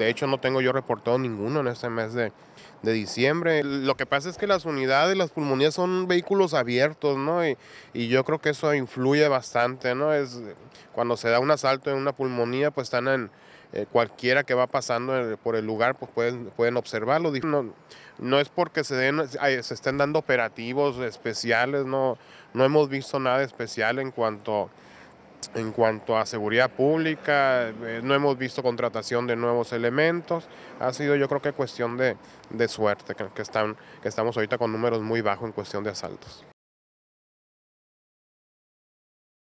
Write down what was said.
De hecho, no tengo yo reportado ninguno en este mes de, diciembre. Lo que pasa es que las unidades, las pulmonías son vehículos abiertos, ¿no? Y, yo creo que eso influye bastante, ¿no? Es, cuando se da un asalto en una pulmonía, pues están en... Eh, cualquiera que va pasando eh, por el lugar, pues pueden, pueden observarlo. No, no es porque se, den, se estén dando operativos especiales, no, no hemos visto nada especial en cuanto en cuanto a seguridad pública, eh, no hemos visto contratación de nuevos elementos. Ha sido yo creo que cuestión de, suerte, que, están, que estamos ahorita con números muy bajos en cuestión de asaltos.